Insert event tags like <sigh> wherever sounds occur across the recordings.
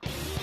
Thank you.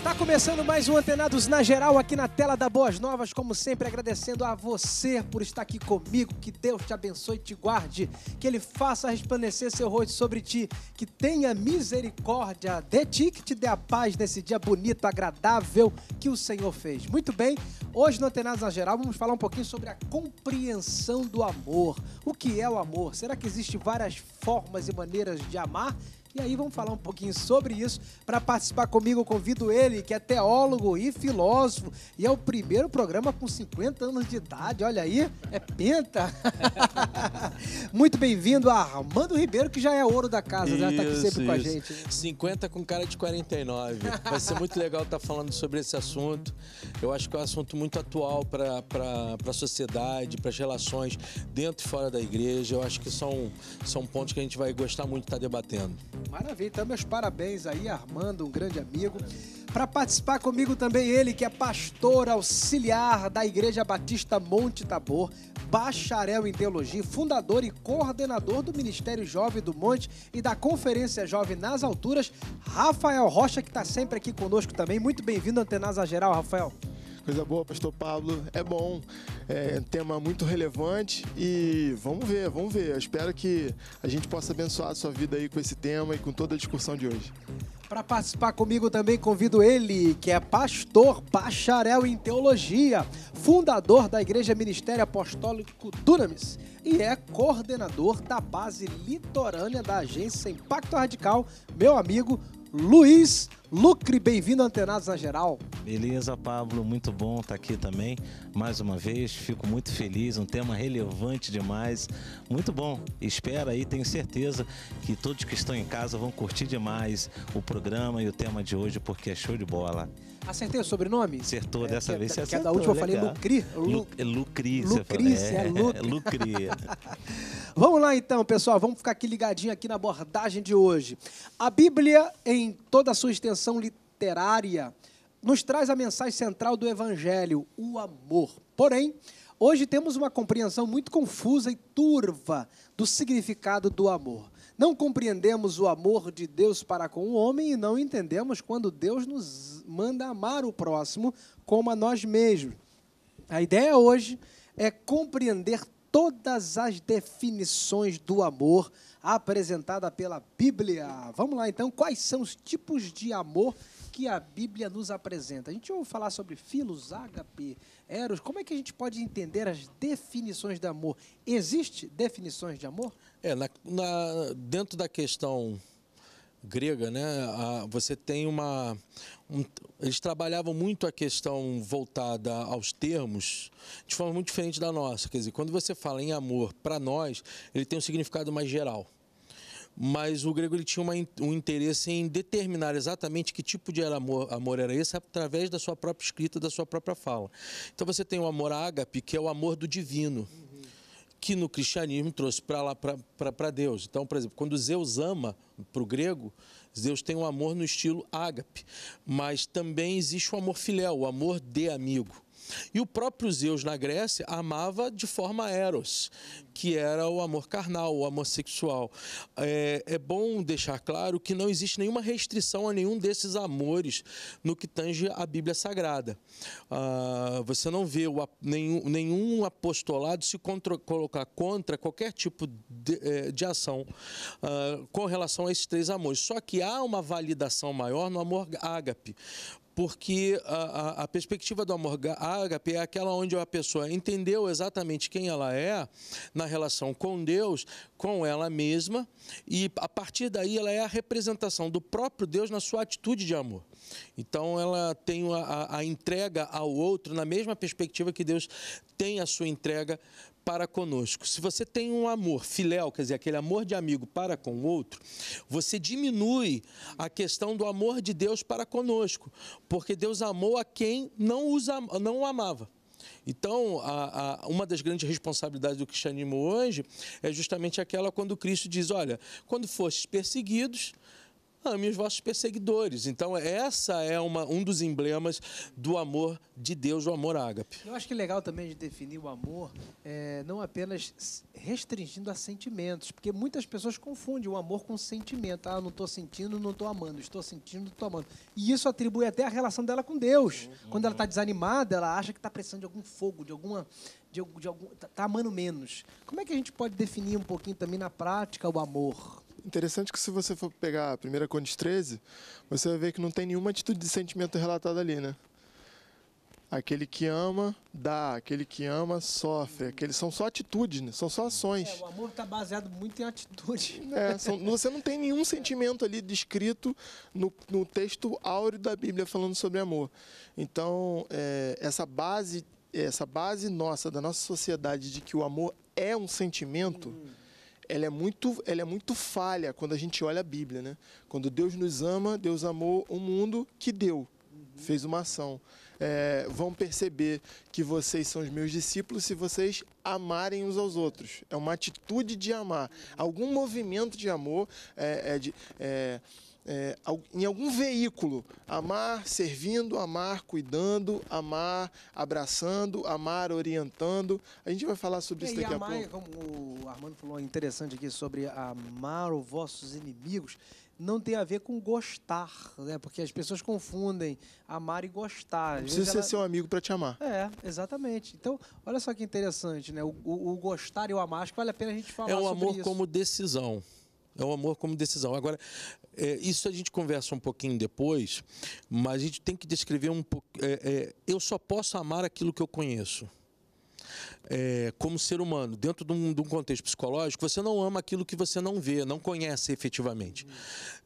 Está começando mais um Antenados na Geral aqui na tela da Boas Novas, como sempre agradecendo a você por estar aqui comigo, que Deus te abençoe e te guarde, que Ele faça resplandecer seu rosto sobre ti, que tenha misericórdia de ti, que te dê a paz nesse dia bonito, agradável que o Senhor fez. Muito bem, hoje no Antenados na Geral vamos falar um pouquinho sobre a compreensão do amor. O que é o amor? Será que existem várias formas e maneiras de amar? E aí vamos falar um pouquinho sobre isso. Para participar comigo, eu convido ele, que é teólogo e filósofo, e é o primeiro programa com 50 anos de idade. Olha aí, é penta. <laughs> Muito bem-vindo a Armando Ribeiro, que já é ouro da casa, já está aqui sempre isso. com a gente. 50 com cara de 49. Vai ser muito legal estar tá falando sobre esse assunto. Eu acho que é um assunto muito atual para a sociedade, para as relações dentro e fora da igreja. Eu acho que são, são pontos que a gente vai gostar muito de estar tá debatendo. Maravilha, então meus parabéns aí, Armando, um grande amigo. Para participar comigo também ele, que é pastor auxiliar da Igreja Batista Monte Tabor, bacharel em teologia, fundador e coordenador do Ministério Jovem do Monte e da Conferência Jovem nas Alturas, Rafael Rocha, que está sempre aqui conosco também. Muito bem-vindo, Antenasa Geral, Rafael. Coisa boa, pastor Pablo. É bom, é um tema muito relevante e vamos ver, vamos ver. Eu espero que a gente possa abençoar a sua vida aí com esse tema e com toda a discussão de hoje. Para participar comigo também convido ele, que é pastor, bacharel em teologia, fundador da Igreja Ministério Apostólico Dunamis e é coordenador da base litorânea da agência Impacto Radical, meu amigo Luiz Lucre, bem-vindo Antenados na Geral. Beleza, Pablo, muito bom estar tá aqui também, mais uma vez, fico muito feliz, um tema relevante demais, muito bom, espera aí, tenho certeza que todos que estão em casa vão curtir demais o programa e o tema de hoje, porque é show de bola. Acertei o sobrenome? Acertou, é, dessa que, é vez você é acertou. Da última legal. eu né, falei Lucri. Lu, é Lucri, Lucri, é, é <laughs> vamos lá então, pessoal, vamos ficar aqui ligadinho aqui na abordagem de hoje. A Bíblia, em toda a sua extensão literária, nos traz a mensagem central do Evangelho, o amor. Porém, hoje temos uma compreensão muito confusa e turva do significado do amor. Não compreendemos o amor de Deus para com o homem e não entendemos quando Deus nos manda amar o próximo como a nós mesmos. A ideia hoje é compreender todas as definições do amor apresentada pela Bíblia. Vamos lá então, quais são os tipos de amor que a Bíblia nos apresenta? A gente ouve falar sobre filos, ágape, eros. Como é que a gente pode entender as definições de amor? Existem definições de amor? É, na, na, dentro da questão grega, né, a, você tem uma. Um, eles trabalhavam muito a questão voltada aos termos de forma muito diferente da nossa. Quer dizer, quando você fala em amor para nós, ele tem um significado mais geral. Mas o grego ele tinha uma, um interesse em determinar exatamente que tipo de amor, amor era esse através da sua própria escrita, da sua própria fala. Então você tem o amor ágape, que é o amor do divino que no cristianismo trouxe para lá para Deus. Então, por exemplo, quando Zeus ama para o grego, Zeus tem um amor no estilo ágape, mas também existe o amor filial, o amor de amigo. E o próprio Zeus na Grécia amava de forma eros, que era o amor carnal, o amor sexual. É, é bom deixar claro que não existe nenhuma restrição a nenhum desses amores no que tange a Bíblia Sagrada. Ah, você não vê o, nenhum, nenhum apostolado se contra, colocar contra qualquer tipo de, é, de ação ah, com relação a esses três amores. Só que há uma validação maior no amor ágape, porque a, a, a perspectiva do amor ágape é aquela onde a pessoa entendeu exatamente quem ela é na relação com Deus, com ela mesma, e a partir daí ela é a representação do próprio Deus na sua atitude de amor. Então ela tem a, a entrega ao outro na mesma perspectiva que Deus tem a sua entrega para conosco. Se você tem um amor filial, quer dizer, aquele amor de amigo para com o outro, você diminui a questão do amor de Deus para conosco, porque Deus amou a quem não, os am não o amava. Então, a, a, uma das grandes responsabilidades do cristianismo hoje é justamente aquela quando Cristo diz: olha, quando fostes perseguidos, ame ah, os vossos perseguidores. Então, essa é uma, um dos emblemas do amor de Deus, o amor ágape. Eu acho que é legal também de definir o amor é, não apenas restringindo a sentimentos, porque muitas pessoas confundem o amor com sentimento. Ah, não estou sentindo, não estou amando, estou sentindo, estou amando. E isso atribui até a relação dela com Deus. Uhum. Quando ela está desanimada, ela acha que está precisando de algum fogo, de alguma de, de algum, tá, tá amando menos. Como é que a gente pode definir um pouquinho também na prática o amor? Interessante que se você for pegar a primeira Coríntios 13, você vai ver que não tem nenhuma atitude de sentimento relatada ali, né? Aquele que ama, dá. Aquele que ama, sofre. Aqueles são só atitudes, né? são só ações. É, o amor está baseado muito em atitude. <laughs> É, são, você não tem nenhum sentimento ali descrito no, no, texto áureo da Bíblia falando sobre amor. Então, é, essa, base, essa base nossa, da nossa sociedade, de que o amor é um sentimento. Hum ela é muito, ela é muito falha quando a gente olha a Bíblia, né? Quando Deus nos ama, Deus amou o mundo que deu, fez uma ação. É, vão perceber que vocês são os meus discípulos se vocês amarem uns aos outros. É uma atitude de amar, algum movimento de amor é, é de é, é, em algum veículo. Amar servindo, amar cuidando, amar abraçando, amar orientando. A gente vai falar sobre isso e daqui amar, a pouco. Como o Armando falou, é interessante aqui sobre amar os vossos inimigos não tem a ver com gostar, né? Porque as pessoas confundem amar e gostar. precisa ela... ser seu amigo para te amar. É, exatamente. Então, olha só que interessante, né? O, o, o gostar e o amar, acho que vale a pena a gente falar é sobre isso. É o amor como decisão. É o amor como decisão. Agora, é, isso a gente conversa um pouquinho depois, mas a gente tem que descrever um pouco. É, é, eu só posso amar aquilo que eu conheço. É, como ser humano, dentro de um, de um, contexto psicológico, você não ama aquilo que você não vê, não conhece efetivamente.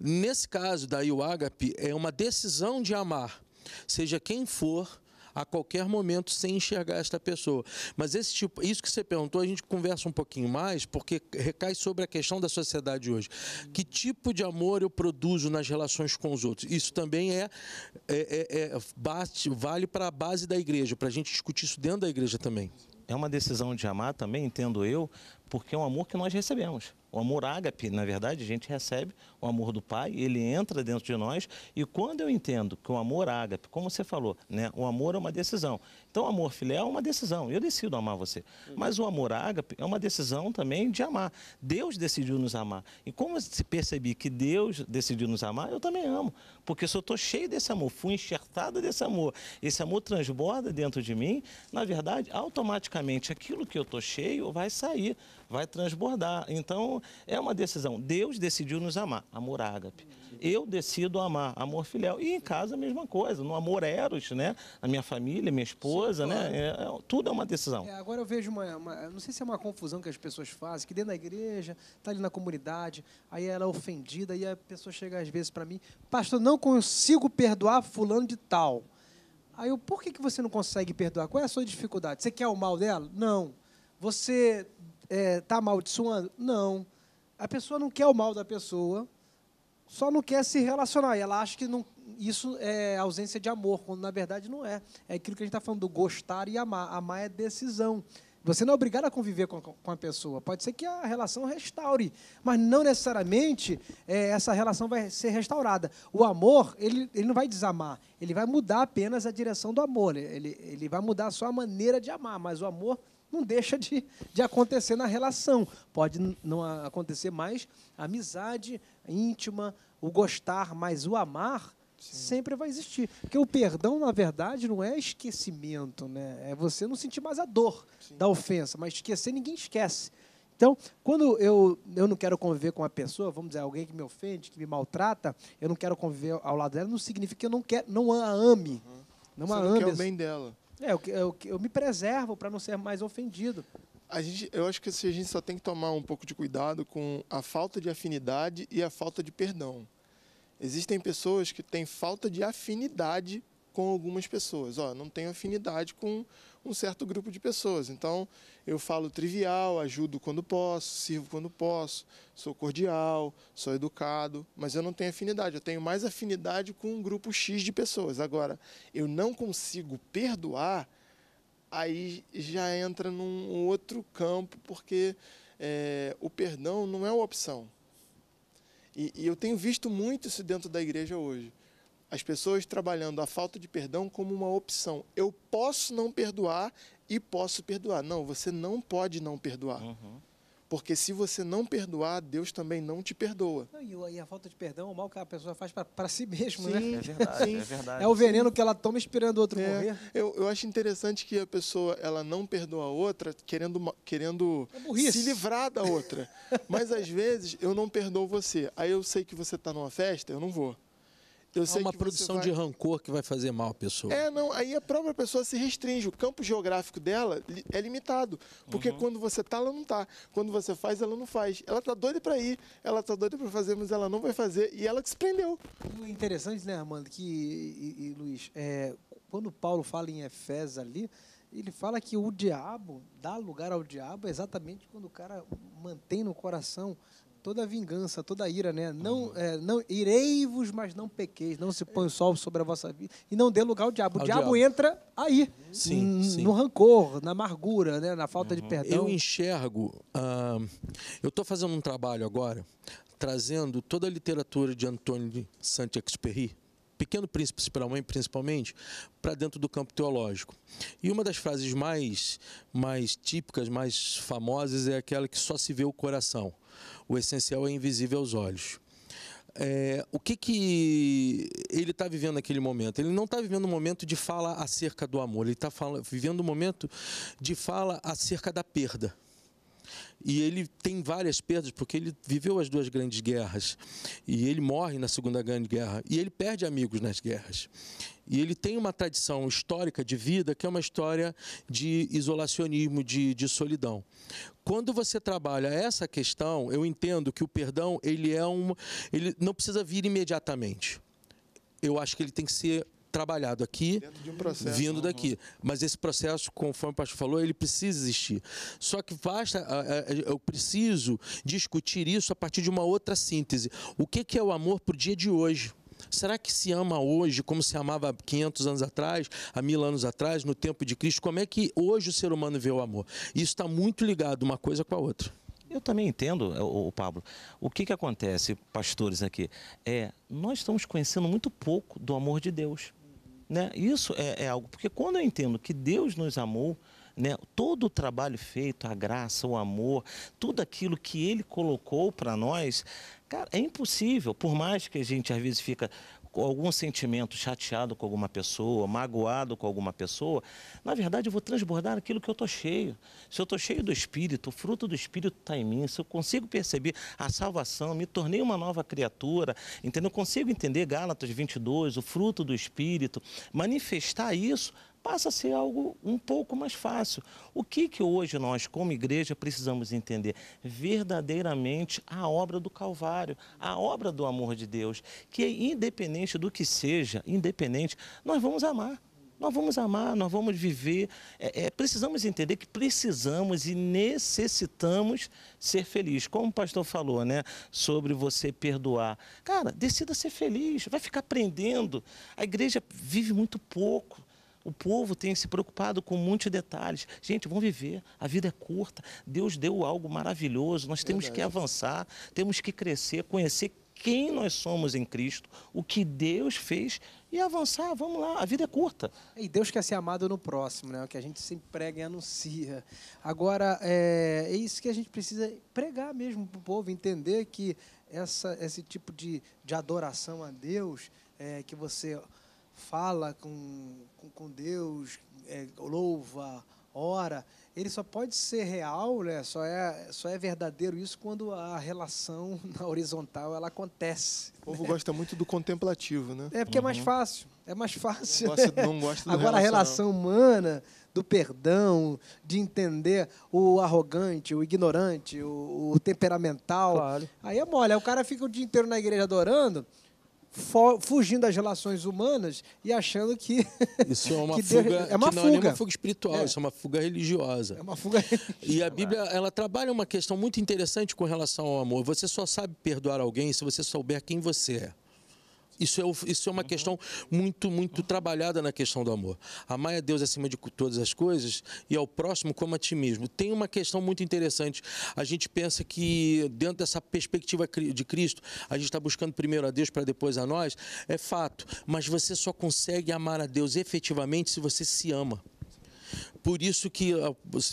Nesse caso da Iuágape, é uma decisão de amar, seja quem for, a qualquer momento sem enxergar esta pessoa. Mas esse tipo, isso que você perguntou, a gente conversa um pouquinho mais, porque recai sobre a questão da sociedade hoje. Que tipo de amor eu produzo nas relações com os outros? Isso também é, é, é, é vale para a base da igreja, para a gente discutir isso dentro da igreja também. É uma decisão de amar também, entendo eu, porque é um amor que nós recebemos. O amor ágape, na verdade, a gente recebe o amor do Pai, ele entra dentro de nós. E quando eu entendo que o amor ágape, como você falou, né, o amor é uma decisão. Então, o amor filial é uma decisão. Eu decido amar você. Uhum. Mas o amor ágape é uma decisão também de amar. Deus decidiu nos amar. E como eu percebi que Deus decidiu nos amar, eu também amo. Porque se eu estou cheio desse amor, fui enxertado desse amor, esse amor transborda dentro de mim, na verdade, automaticamente aquilo que eu estou cheio vai sair vai transbordar. Então, é uma decisão. Deus decidiu nos amar, amor ágape. Eu decido amar, amor filial. E em casa, a mesma coisa, no amor eros, né? A minha família, minha esposa, né? É, é, tudo é uma decisão. É, agora eu vejo uma, uma, Não sei se é uma confusão que as pessoas fazem, que dentro da igreja, está ali na comunidade, aí ela é ofendida, e a pessoa chega às vezes para mim, pastor, não consigo perdoar fulano de tal. Aí eu, por que, que você não consegue perdoar? Qual é a sua dificuldade? Você quer o mal dela? Não. Você está é, tá amaldiçoando? Não. A pessoa não quer o mal da pessoa, só não quer se relacionar. E ela acha que não, isso é ausência de amor, quando na verdade não é. É aquilo que a gente está falando do gostar e amar. Amar é decisão. Você não é obrigado a conviver com, com a pessoa. Pode ser que a relação restaure, mas não necessariamente é, essa relação vai ser restaurada. O amor, ele, ele não vai desamar. Ele vai mudar apenas a direção do amor. Né? Ele, ele vai mudar só a maneira de amar, mas o amor não deixa de, de acontecer na relação. Pode não acontecer mais a amizade íntima, o gostar, mas o amar Sim. sempre vai existir. Porque o perdão, na verdade, não é esquecimento, né? É você não sentir mais a dor Sim. da ofensa, mas esquecer ninguém esquece. Então, quando eu, eu não quero conviver com uma pessoa, vamos dizer, alguém que me ofende, que me maltrata, eu não quero conviver ao lado dela, não significa que eu não, quer não a ame. Uhum. Não você a não ame. quer o bem assim. dela. É, eu, é eu, eu me preservo para não ser mais ofendido. A gente, eu acho que assim, a gente só tem que tomar um pouco de cuidado com a falta de afinidade e a falta de perdão. Existem pessoas que têm falta de afinidade com algumas pessoas. Ó, não tenho afinidade com um certo grupo de pessoas. Então, eu falo trivial, ajudo quando posso, sirvo quando posso, sou cordial, sou educado, mas eu não tenho afinidade. Eu tenho mais afinidade com um grupo X de pessoas. Agora, eu não consigo perdoar, aí já entra num outro campo, porque é, o perdão não é uma opção. E, e eu tenho visto muito isso dentro da igreja hoje as pessoas trabalhando a falta de perdão como uma opção. Eu posso não perdoar e posso perdoar. Não, você não pode não perdoar. Uhum. Porque se você não perdoar, Deus também não te perdoa. Não, e a falta de perdão é o mal que a pessoa faz para si mesmo, né? É verdade, Sim. é verdade. É o veneno que ela toma esperando o outro é, morrer. Eu, eu acho interessante que a pessoa ela não perdoa a outra querendo, querendo é se livrar da outra. <laughs> Mas às vezes eu não perdoo você. Aí eu sei que você está numa festa, eu não vou é uma produção vai... de rancor que vai fazer mal à pessoa. É, não, aí a própria pessoa se restringe, o campo geográfico dela é limitado, porque uhum. quando você tá, ela não tá, quando você faz, ela não faz. Ela tá doida para ir, ela tá doida para fazer, mas ela não vai fazer e ela que se prendeu. O interessante, né, Armando, que e, e Luiz, é, quando Paulo fala em Efésios ali, ele fala que o diabo dá lugar ao diabo exatamente quando o cara mantém no coração toda vingança, toda ira, né? Não, é, não irei-vos, mas não pequeis, não se é. põe o sol sobre a vossa vida e não dê lugar ao diabo. O diabo, diabo, entra aí, sim, sim, no rancor, na amargura, né? na falta uhum. de perdão. Eu enxergo, uh, eu estou fazendo um trabalho agora trazendo toda a literatura de Antônio de Saint-Exupéry, Pequeno Príncipe para a Mãe, principalmente, para dentro do campo teológico. E uma das frases mais, mais típicas, mais famosas, é aquela que só se vê o coração. O essencial é invisível aos olhos. É, o que, que ele está vivendo naquele momento? Ele não está vivendo um momento de fala acerca do amor, ele está vivendo um momento de fala acerca da perda. E ele tem várias perdas, porque ele viveu as duas grandes guerras. E ele morre na Segunda Grande Guerra. E ele perde amigos nas guerras. E ele tem uma tradição histórica de vida que é uma história de isolacionismo, de, de solidão. Quando você trabalha essa questão, eu entendo que o perdão ele é um, ele não precisa vir imediatamente. Eu acho que ele tem que ser trabalhado aqui, um processo, vindo né? daqui. Mas esse processo, conforme o pastor falou, ele precisa existir. Só que basta, eu preciso discutir isso a partir de uma outra síntese. O que é o amor para o dia de hoje? Será que se ama hoje como se amava 500 anos atrás, há mil anos atrás, no tempo de Cristo? Como é que hoje o ser humano vê o amor? Isso está muito ligado uma coisa com a outra. Eu também entendo, o Pablo. O que, que acontece, pastores aqui? É, nós estamos conhecendo muito pouco do amor de Deus. Né? Isso é, é algo, porque quando eu entendo que Deus nos amou, né? Todo o trabalho feito, a graça, o amor, tudo aquilo que ele colocou para nós, Cara, é impossível, por mais que a gente às vezes fica com algum sentimento chateado com alguma pessoa, magoado com alguma pessoa, na verdade eu vou transbordar aquilo que eu estou cheio. Se eu estou cheio do Espírito, o fruto do Espírito está em mim, se eu consigo perceber a salvação, me tornei uma nova criatura, entendeu? Eu consigo entender Gálatas 22, o fruto do Espírito, manifestar isso, passa a ser algo um pouco mais fácil. O que, que hoje nós, como igreja, precisamos entender? Verdadeiramente a obra do Calvário, a obra do amor de Deus, que é independente do que seja, independente, nós vamos amar. Nós vamos amar, nós vamos viver. É, é, precisamos entender que precisamos e necessitamos ser felizes. Como o pastor falou, né? Sobre você perdoar. Cara, decida ser feliz. Vai ficar aprendendo. A igreja vive muito pouco. O povo tem se preocupado com muitos detalhes. Gente, vamos viver. A vida é curta. Deus deu algo maravilhoso. Nós temos Verdade. que avançar, temos que crescer, conhecer quem nós somos em Cristo, o que Deus fez e avançar. Vamos lá, a vida é curta. E Deus quer ser amado no próximo, né? O que a gente sempre prega e anuncia. Agora, é, é isso que a gente precisa pregar mesmo para o povo, entender que essa, esse tipo de, de adoração a Deus, é, que você fala com, com, com Deus, é, louva, ora, ele só pode ser real, né? só, é, só é verdadeiro isso quando a relação <laughs> na horizontal ela acontece. O povo né? gosta muito do contemplativo, né? É porque uhum. é mais uhum. fácil. É mais fácil. Né? Não gosta, não gosta Agora, a relação humana, do perdão, de entender o arrogante, o ignorante, o, o temperamental. Claro. Aí é mole. Aí o cara fica o dia inteiro na igreja adorando fugindo das relações humanas e achando que <laughs> isso é uma fuga, Deus, é uma que não é fuga. é uma fuga espiritual, é. isso é uma fuga religiosa. É uma fuga. <laughs> Religiosa. E a Bíblia ela trabalha uma questão muito interessante com relação ao amor. Você só sabe perdoar alguém se você souber quem você é. Isso é, isso é uma uhum. questão muito, muito uhum. trabalhada na questão do amor. Amar a Deus acima de todas as coisas e ao próximo como a ti mesmo. Tem uma questão muito interessante. A gente pensa que, dentro dessa perspectiva de Cristo, a gente está buscando primeiro a Deus para depois a nós. É fato. Mas você só consegue amar a Deus efetivamente se você se ama. Por isso que ah,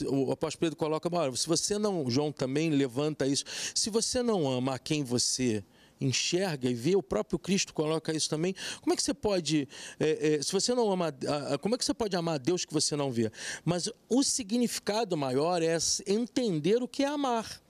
o apóstolo Pedro coloca, se você não, João também levanta isso, se você não ama a quem você enxerga e vê, o próprio Cristo coloca isso também. Como é que você pode, é, é, se você não ama, como é que você pode amar a Deus que você não vê? Mas o significado maior é entender o que é amar.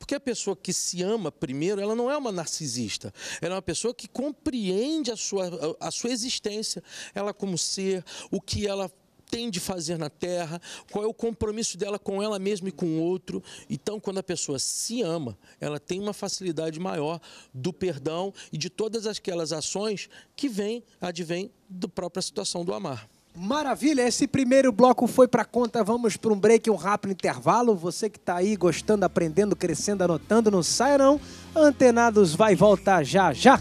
Porque a pessoa que se ama primeiro, ela não é uma narcisista. Ela é uma pessoa que compreende a sua, a sua existência, ela como ser, o que ela tem de fazer na terra, qual é o compromisso dela com ela mesma e com o outro. Então, quando a pessoa se ama, ela tem uma facilidade maior do perdão e de todas aquelas ações que vem advém da própria situação do amar. Maravilha, esse primeiro bloco foi para conta. Vamos para um break, um rápido intervalo. Você que está aí gostando, aprendendo, crescendo, anotando, não saia não. Antenados vai voltar já já.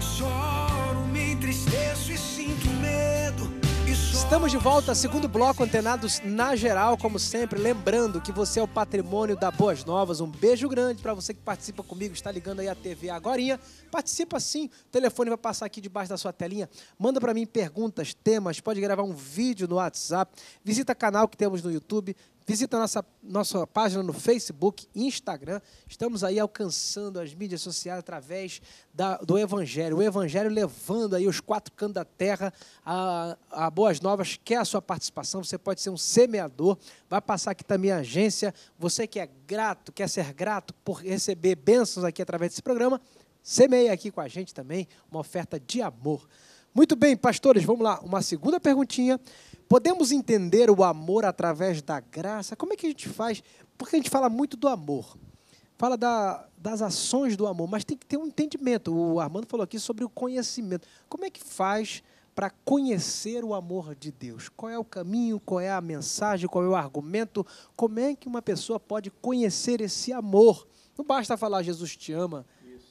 Choro, me entristeço e sinto medo. E Estamos de volta, ao segundo bloco Antenados na geral, como sempre, lembrando que você é o patrimônio da Boas Novas. Um beijo grande para você que participa comigo, está ligando aí a TV agora. Participa sim, o telefone vai passar aqui debaixo da sua telinha. Manda para mim perguntas, temas, pode gravar um vídeo no WhatsApp. Visita canal que temos no YouTube, Visita nossa, nossa página no Facebook Instagram. Estamos aí alcançando as mídias sociais através da, do Evangelho. O Evangelho levando aí os quatro cantos da terra a, a Boas Novas. Quer a sua participação? Você pode ser um semeador. Vai passar aqui também a agência. Você que é grato, quer ser grato por receber bênçãos aqui através desse programa, semeia aqui com a gente também uma oferta de amor. Muito bem, pastores, vamos lá. Uma segunda perguntinha. Podemos entender o amor através da graça? Como é que a gente faz? Porque a gente fala muito do amor, fala da, das ações do amor, mas tem que ter um entendimento. O Armando falou aqui sobre o conhecimento. Como é que faz para conhecer o amor de Deus? Qual é o caminho? Qual é a mensagem? Qual é o argumento? Como é que uma pessoa pode conhecer esse amor? Não basta falar Jesus te ama,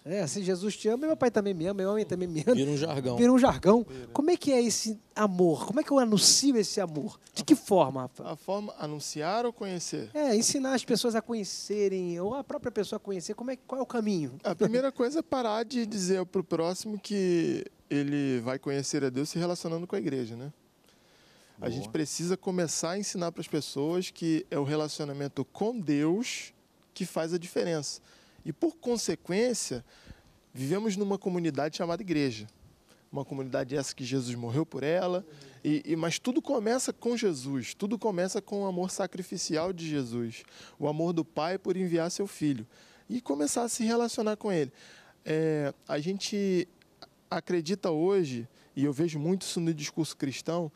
é, se assim, Jesus te ama, meu pai também me ama, meu homem também me ama. Vira um jargão. Vira um jargão. Vira. Como é que é esse amor? Como é que eu anuncio esse amor? De que forma, Rafa? A forma anunciar ou conhecer? É, ensinar as pessoas a conhecerem, ou a própria pessoa a conhecer. Como é, qual é o caminho? A primeira coisa é parar de dizer para o próximo que ele vai conhecer a Deus se relacionando com a igreja, né? Boa. A gente precisa começar a ensinar para as pessoas que é o relacionamento com Deus que faz a diferença. E por consequência, vivemos numa comunidade chamada igreja. Uma comunidade essa que Jesus morreu por ela. E, e, mas tudo começa com Jesus, tudo começa com o amor sacrificial de Jesus, o amor do Pai por enviar seu filho e começar a se relacionar com ele. É, a gente acredita hoje, e eu vejo muito isso no discurso cristão,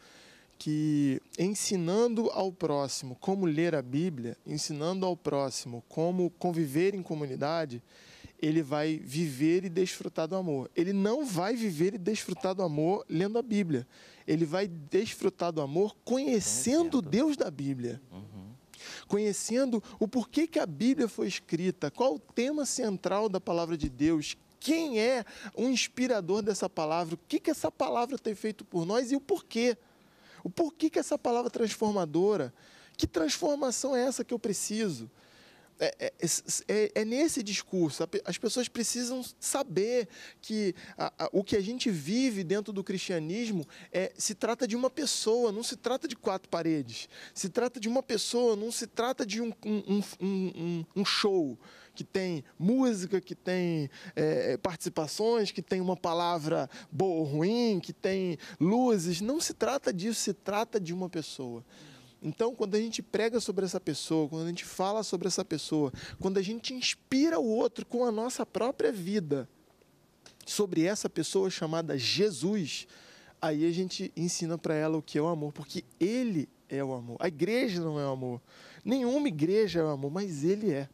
que ensinando ao próximo como ler a Bíblia, ensinando ao próximo como conviver em comunidade, ele vai viver e desfrutar do amor. Ele não vai viver e desfrutar do amor lendo a Bíblia. Ele vai desfrutar do amor conhecendo o Deus da Bíblia. Uhum. Conhecendo o porquê que a Bíblia foi escrita, qual o tema central da palavra de Deus, quem é o inspirador dessa palavra, o que, que essa palavra tem feito por nós e o porquê. O porquê que essa palavra transformadora? Que transformação é essa que eu preciso? É, é, é, é nesse discurso. As pessoas precisam saber que a, a, o que a gente vive dentro do cristianismo é, se trata de uma pessoa, não se trata de quatro paredes. Se trata de uma pessoa, não se trata de um, um, um, um show que tem música, que tem é, é, participações, que tem uma palavra boa ou ruim, que tem luzes. Não se trata disso, se trata de uma pessoa. Então, quando a gente prega sobre essa pessoa, quando a gente fala sobre essa pessoa, quando a gente inspira o outro com a nossa própria vida sobre essa pessoa chamada Jesus, aí a gente ensina para ela o que é o amor, porque ele é o amor. A igreja não é o amor. Nenhuma igreja é o amor, mas ele é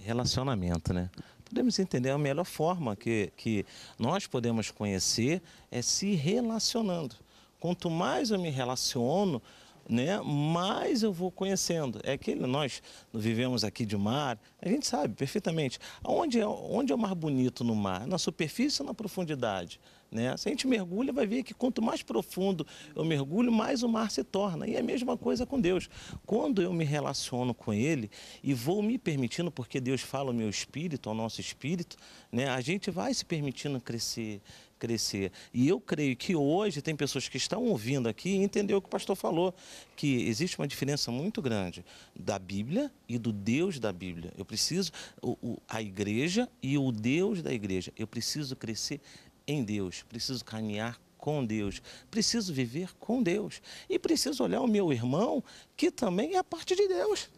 relacionamento, né? Podemos entender a melhor forma que, que nós podemos conhecer é se relacionando. Quanto mais eu me relaciono, né, mais eu vou conhecendo. É que nós vivemos aqui de mar, a gente sabe perfeitamente. Onde é, onde é o mar bonito no mar? Na superfície ou na profundidade? Né? Se a gente mergulha, vai ver que quanto mais profundo eu mergulho, mais o mar se torna. E é a mesma coisa com Deus. Quando eu me relaciono com Ele e vou me permitindo, porque Deus fala o meu espírito, ao nosso espírito, né? a gente vai se permitindo crescer, crescer. E eu creio que hoje tem pessoas que estão ouvindo aqui e entendeu o que o pastor falou, que existe uma diferença muito grande da Bíblia e do Deus da Bíblia. Eu preciso, o, o, a igreja e o Deus da igreja, eu preciso crescer em Deus, preciso caminhar com Deus, preciso viver com Deus e preciso olhar o meu irmão, que também é parte de Deus.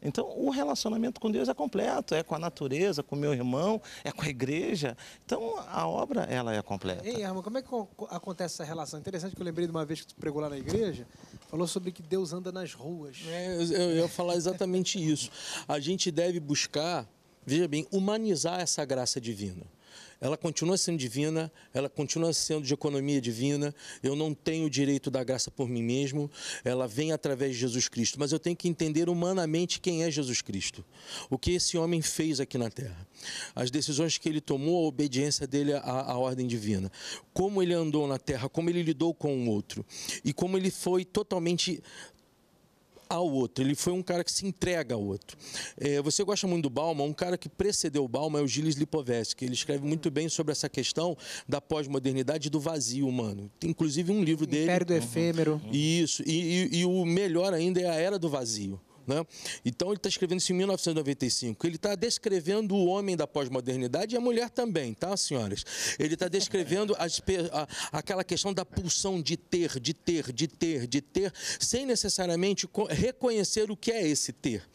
Então, o relacionamento com Deus é completo, é com a natureza, com o meu irmão, é com a igreja. Então, a obra, ela é completa. Ei, Arma, como é que acontece essa relação? Interessante que eu lembrei de uma vez que tu pregou lá na igreja, falou sobre que Deus anda nas ruas. É, eu, eu ia falar exatamente isso. A gente deve buscar, veja bem, humanizar essa graça divina ela continua sendo divina, ela continua sendo de economia divina. Eu não tenho o direito da graça por mim mesmo, ela vem através de Jesus Cristo, mas eu tenho que entender humanamente quem é Jesus Cristo, o que esse homem fez aqui na terra, as decisões que ele tomou, a obediência dele à, à ordem divina, como ele andou na terra, como ele lidou com o outro e como ele foi totalmente ao outro. Ele foi um cara que se entrega ao outro. É, você gosta muito do Bauman, um cara que precedeu o Bauman é o Gilles Lipovetsky. Ele escreve muito bem sobre essa questão da pós-modernidade e do vazio humano. Tem inclusive um livro dele. Império do uhum. Efêmero. Isso. E, e, e o melhor ainda é a Era do Vazio. Né? Então ele está escrevendo isso em 1995. Ele está descrevendo o homem da pós-modernidade e a mulher também, tá, senhoras? Ele está descrevendo as, a, aquela questão da pulsão de ter, de ter, de ter, de ter, sem necessariamente reconhecer o que é esse ter.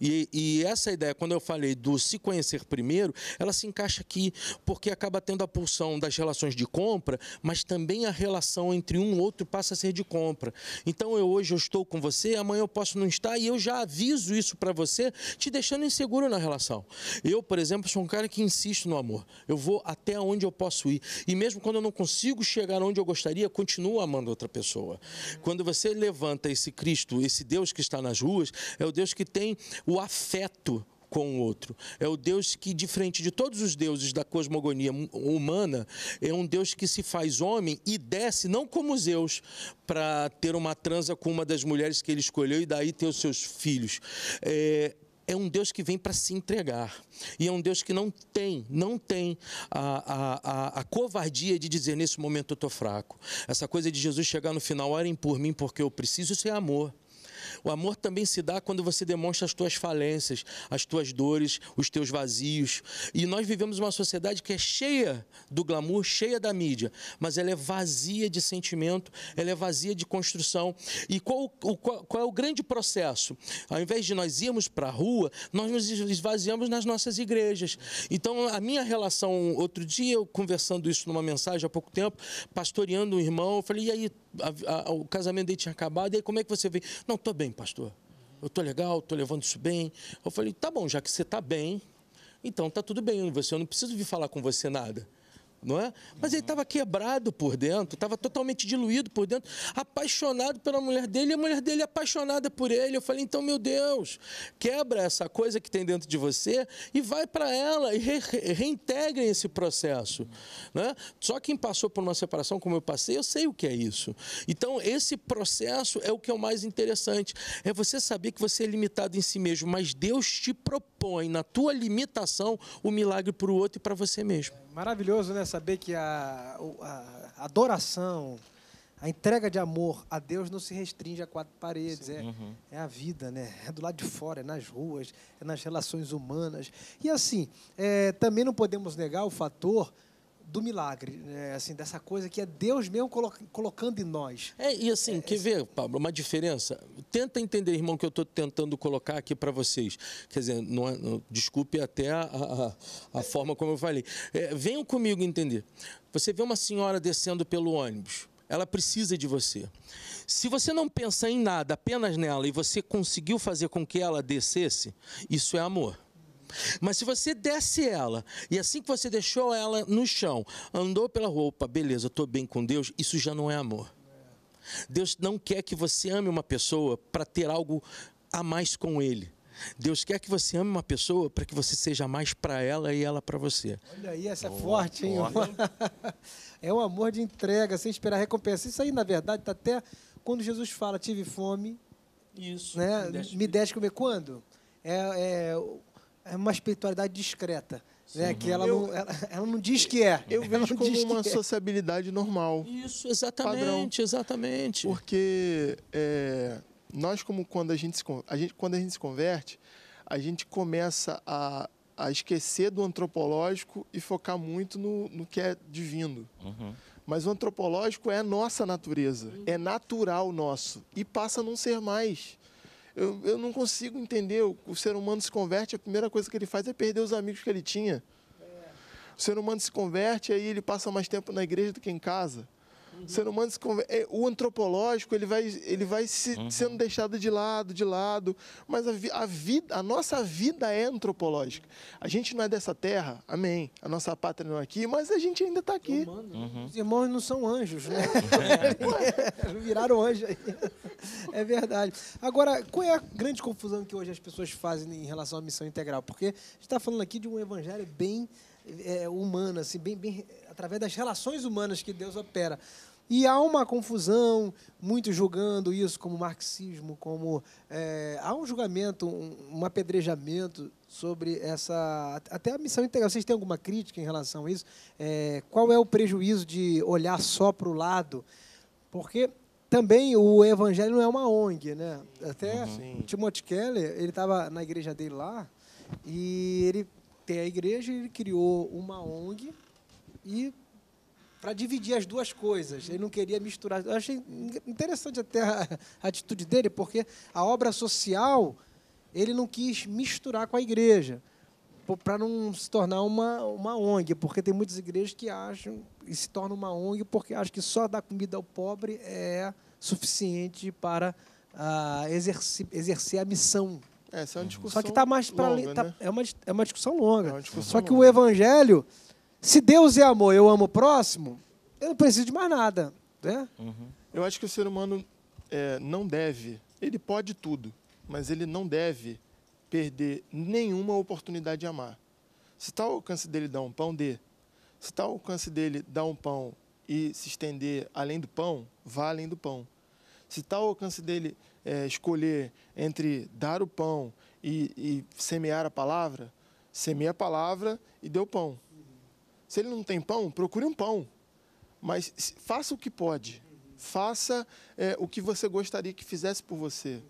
E, e essa ideia, quando eu falei do se conhecer primeiro, ela se encaixa aqui, porque acaba tendo a pulsão das relações de compra, mas também a relação entre um e outro passa a ser de compra. Então eu hoje eu estou com você, amanhã eu posso não estar e eu já aviso isso para você, te deixando inseguro na relação. Eu, por exemplo, sou um cara que insisto no amor. Eu vou até onde eu posso ir. E mesmo quando eu não consigo chegar onde eu gostaria, continuo amando outra pessoa. Quando você levanta esse Cristo, esse Deus que está nas ruas, é o Deus que tem o afeto com o outro. É o Deus que, diferente de todos os deuses da cosmogonia humana, é um Deus que se faz homem e desce, não como Zeus, para ter uma transa com uma das mulheres que ele escolheu e daí ter os seus filhos. É, é um Deus que vem para se entregar. E é um Deus que não tem, não tem a, a, a, a covardia de dizer nesse momento eu estou fraco. Essa coisa de Jesus chegar no final, orem por mim porque eu preciso, isso é amor. O amor também se dá quando você demonstra as tuas falências, as tuas dores, os teus vazios. E nós vivemos uma sociedade que é cheia do glamour, cheia da mídia, mas ela é vazia de sentimento, ela é vazia de construção. E qual, o, qual, qual é o grande processo? Ao invés de nós irmos para a rua, nós nos esvaziamos nas nossas igrejas. Então, a minha relação, outro dia, eu conversando isso numa mensagem há pouco tempo, pastoreando um irmão, eu falei, e aí, a, a, o casamento dele tinha acabado, e aí como é que você vê? Não, estou bem bem, pastor. Eu estou legal, estou levando isso bem. Eu falei, tá bom, já que você está bem, então tá tudo bem. Você, eu não preciso vir falar com você nada não é? Mas ele estava quebrado por dentro, estava totalmente diluído por dentro, apaixonado pela mulher dele, e a mulher dele é apaixonada por ele. Eu falei, então, meu Deus, quebra essa coisa que tem dentro de você e vai para ela e re esse processo. Né? Só quem passou por uma separação como eu passei, eu sei o que é isso. Então, esse processo é o que é o mais interessante. É você saber que você é limitado em si mesmo, mas Deus te propõe propõe, na tua limitação, o milagre para o outro e para você mesmo. É maravilhoso, né? Saber que a, a adoração, a entrega de amor a Deus não se restringe a quatro paredes. É, uhum. é, a vida, né? É do lado de fora, é nas ruas, é nas relações humanas. E assim, é, também não podemos negar o fator do milagre, né? assim, dessa coisa que é Deus mesmo colo colocando em nós. É, e assim, é, quer é... ver, Pablo, uma diferença? Tenta entender, irmão, que eu estou tentando colocar aqui para vocês. Quer dizer, não, é, não desculpe até a, a, a forma como eu falei. É, venham comigo entender. Você vê uma senhora descendo pelo ônibus, ela precisa de você. Se você não pensa em nada, apenas nela, e você conseguiu fazer com que ela descesse, isso é amor. Mas se você desce ela, e assim que você deixou ela no chão, andou pela roupa, beleza, estou bem com Deus, isso já não é amor. Deus não quer que você ame uma pessoa para ter algo a mais com Ele. Deus quer que você ame uma pessoa para que você seja mais para ela e ela para você. Olha aí, essa é oh, forte, hein? Forte. <laughs> é um amor de entrega, sem esperar recompensa. Isso aí, na verdade, está até quando Jesus fala, tive fome. Isso. Né? Me deixe comer quando? É, é é uma espiritualidade discreta. Né, Sim, né? Que ela, eu, não, ela, ela, não diz que é. Eu vejo como uma é. sociabilidade é. normal. Isso, exatamente, padrão. exatamente. Porque é, nós, como quando a gente, se, a gente, quando a gente se converte, a gente começa a, a esquecer do antropológico e focar muito no, no que é divino. Uhum. Mas o antropológico é a nossa natureza, uhum. é natural nosso e passa a não ser mais. Eu, eu não consigo entender. O, o ser humano se converte, a primeira coisa que ele faz é perder os amigos que ele tinha. É. O ser humano se converte, aí ele passa mais tempo na igreja do que em casa. Uhum. Ser humano se é, o antropológico ele vai, ele vai se, uhum. sendo deixado de lado, de lado. Mas a, a, vida, a nossa vida é antropológica. A gente não é dessa terra, amém. A nossa pátria não é aqui, mas a gente ainda está aqui. Né? uhum. Os irmãos não são anjos, né? É. <laughs> <laughs> Viraram anjos. É verdade. Agora, qual é a grande confusão que hoje as pessoas fazem em relação à missão integral? Porque a gente está falando aqui de um evangelho bem é, humano, assim, bem, bem através das relações humanas que Deus opera. E há uma confusão, muito julgando isso como marxismo, como é, há um julgamento, um, um apedrejamento sobre essa até a missão integral. Vocês têm alguma crítica em relação a isso? É, qual é o prejuízo de olhar só para o lado? Porque também o evangelho não é uma ONG, né? Até uhum. Sim. Timothy Keller, ele estava na igreja dele lá e ele tem a igreja, ele criou uma ONG e para dividir as duas coisas. Ele não queria misturar. Eu achei interessante até a, atitude dele, porque a obra social ele não quis misturar com a igreja para não se tornar uma, uma ONG, porque tem muitas igrejas que acham e se torna uma ONG porque acham que só dar comida ao pobre é suficiente para uh, ah, exercer, exercer a missão. Essa é, é uma discussão Só que tá mais para tá, né? é, uma, é uma discussão longa. É uma discussão só longa. que o evangelho se Deus é amor, eu amo o próximo, eu não preciso de mais nada. Né? Uhum. Eu acho que o ser humano é, não deve, ele pode tudo, mas ele não deve perder nenhuma oportunidade de amar. Se está ao alcance dele dar um pão, dê. Se está ao alcance dele dar um pão e se estender além do pão, vá além do pão. Se está ao alcance dele é, escolher entre dar o pão e, e semear a palavra, semeia a palavra e dê o pão. Se ele não tem pão, procure um pão. Mas faça o que pode. Faça é, o que você gostaria que fizesse por você.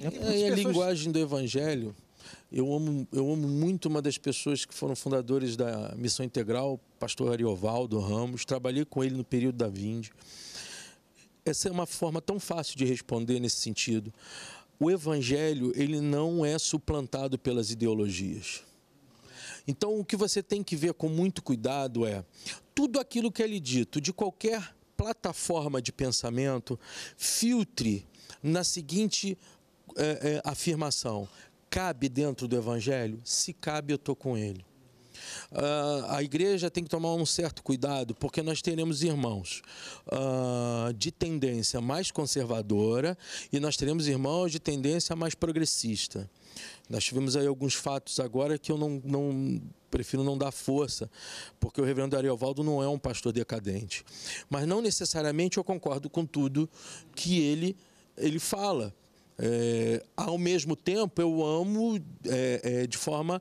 É, a linguagem do Evangelho. Eu amo, eu amo muito uma das pessoas que foram fundadores da Missão Integral, pastor Ariovaldo Ramos. Trabalhei com ele no período da Vinde. Essa é uma forma tão fácil de responder nesse sentido. O evangelho, ele não é suplantado pelas ideologias. Então, o que você tem que ver com muito cuidado é tudo aquilo que é lhe dito de qualquer plataforma de pensamento, filtre na seguinte é, é, afirmação: cabe dentro do Evangelho? Se cabe, eu estou com ele. Uh, a igreja tem que tomar um certo cuidado, porque nós teremos irmãos uh, de tendência mais conservadora e nós teremos irmãos de tendência mais progressista. Nós tivemos aí alguns fatos agora que eu não, não prefiro não dar força, porque o reverendo Ariovaldo não é um pastor decadente. Mas não necessariamente eu concordo com tudo que ele, ele fala. É, ao mesmo tempo, eu amo é, é, de forma